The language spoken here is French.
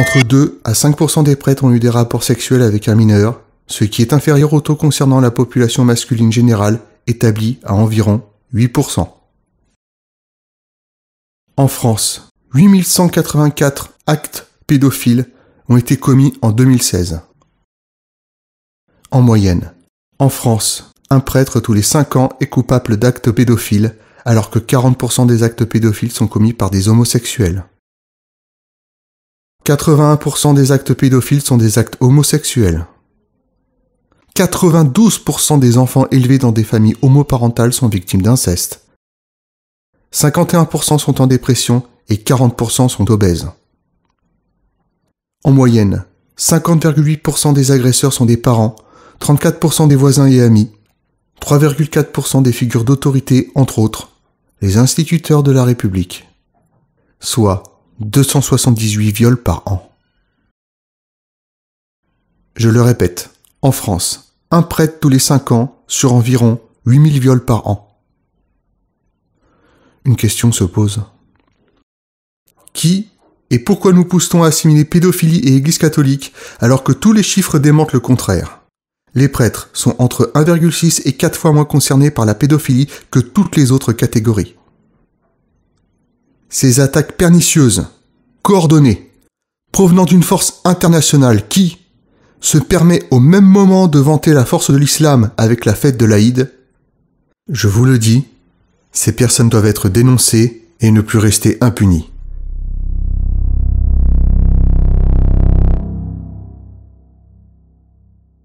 Entre 2 à 5% des prêtres ont eu des rapports sexuels avec un mineur, ce qui est inférieur au taux concernant la population masculine générale, établi à environ 8%. En France, 8184 actes pédophiles ont été commis en 2016. En moyenne, en France, un prêtre tous les 5 ans est coupable d'actes pédophiles, alors que 40% des actes pédophiles sont commis par des homosexuels. 81% des actes pédophiles sont des actes homosexuels. 92% des enfants élevés dans des familles homoparentales sont victimes d'inceste. 51% sont en dépression et 40% sont obèses. En moyenne, 50,8% des agresseurs sont des parents, 34% des voisins et amis, 3,4% des figures d'autorité, entre autres, les instituteurs de la République. Soit 278 viols par an. Je le répète, en France, un prêtre tous les 5 ans sur environ 8000 viols par an. Une question se pose. Qui et pourquoi nous poussons à assimiler pédophilie et Église catholique alors que tous les chiffres démentent le contraire Les prêtres sont entre 1,6 et 4 fois moins concernés par la pédophilie que toutes les autres catégories. Ces attaques pernicieuses coordonnée, provenant d'une force internationale qui se permet au même moment de vanter la force de l'islam avec la fête de l'Aïd, je vous le dis, ces personnes doivent être dénoncées et ne plus rester impunies.